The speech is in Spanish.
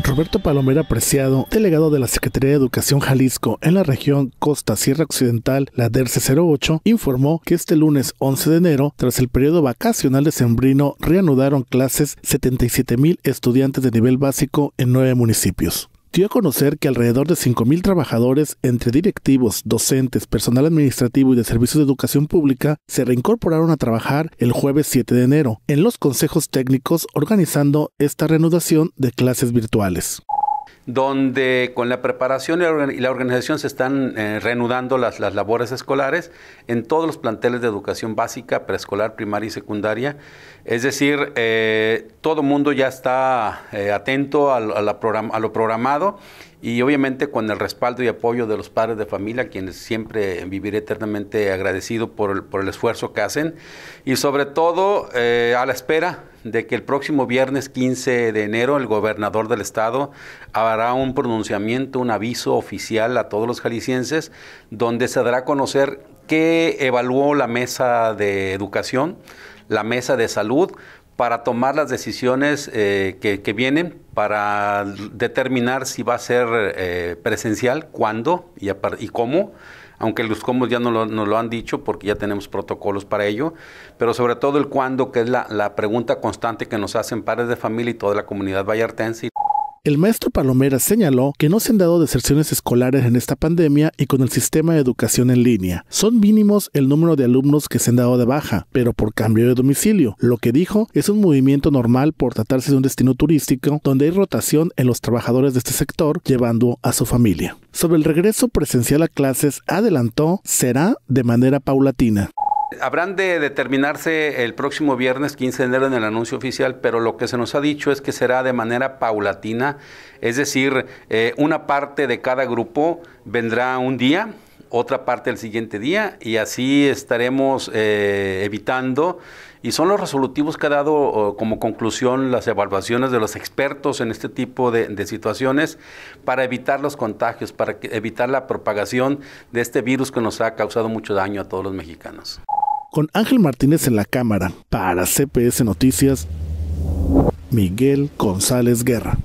Roberto Palomera Preciado, delegado de la Secretaría de Educación Jalisco en la región Costa Sierra Occidental, la DERCE 08, informó que este lunes 11 de enero, tras el periodo vacacional de Sembrino, reanudaron clases 77 mil estudiantes de nivel básico en nueve municipios dio a conocer que alrededor de 5.000 trabajadores entre directivos, docentes, personal administrativo y de servicios de educación pública se reincorporaron a trabajar el jueves 7 de enero en los consejos técnicos organizando esta reanudación de clases virtuales donde con la preparación y la organización se están eh, reanudando las, labores escolares en todos los planteles de educación básica, preescolar, primaria y secundaria. Es decir, eh, todo mundo ya está eh, atento a, lo programado y obviamente con el respaldo y apoyo de los padres de familia, quienes siempre viviré eternamente agradecido por el, esfuerzo que hacen, y sobre todo eh, a la espera de que el próximo viernes 15 de enero el gobernador del estado hará un pronunciamiento, un aviso oficial a todos los jaliscienses, donde se dará a conocer qué evaluó la mesa de educación, la mesa de salud, para tomar las decisiones eh, que, vienen, para determinar si va a ser eh, presencial, cuándo y, y, cómo, aunque los cómo ya no lo, nos lo han dicho porque ya tenemos protocolos para ello, pero sobre todo el cuándo, que es la, la pregunta constante que nos hacen padres de familia y toda la comunidad vallartense el maestro Palomera señaló que no se han dado deserciones escolares en esta pandemia y con el sistema de educación en línea. Son mínimos el número de alumnos que se han dado de baja, pero por cambio de domicilio. Lo que dijo es un movimiento normal por tratarse de un destino turístico donde hay rotación en los trabajadores de este sector llevando a su familia. Sobre el regreso presencial a clases, adelantó, será de manera paulatina. Habrán de determinarse el próximo viernes 15 de enero en el anuncio oficial, pero lo que se nos ha dicho es que será de manera paulatina, es decir, eh, una parte de cada grupo vendrá un día, otra parte el siguiente día, y así estaremos eh, evitando y son los resolutivos que ha dado como conclusión las evaluaciones de los expertos en este tipo de, situaciones para evitar los contagios, para evitar la propagación de este virus que nos ha causado mucho daño a todos los mexicanos. Con Ángel Martínez en la cámara, para CPS Noticias, Miguel González Guerra.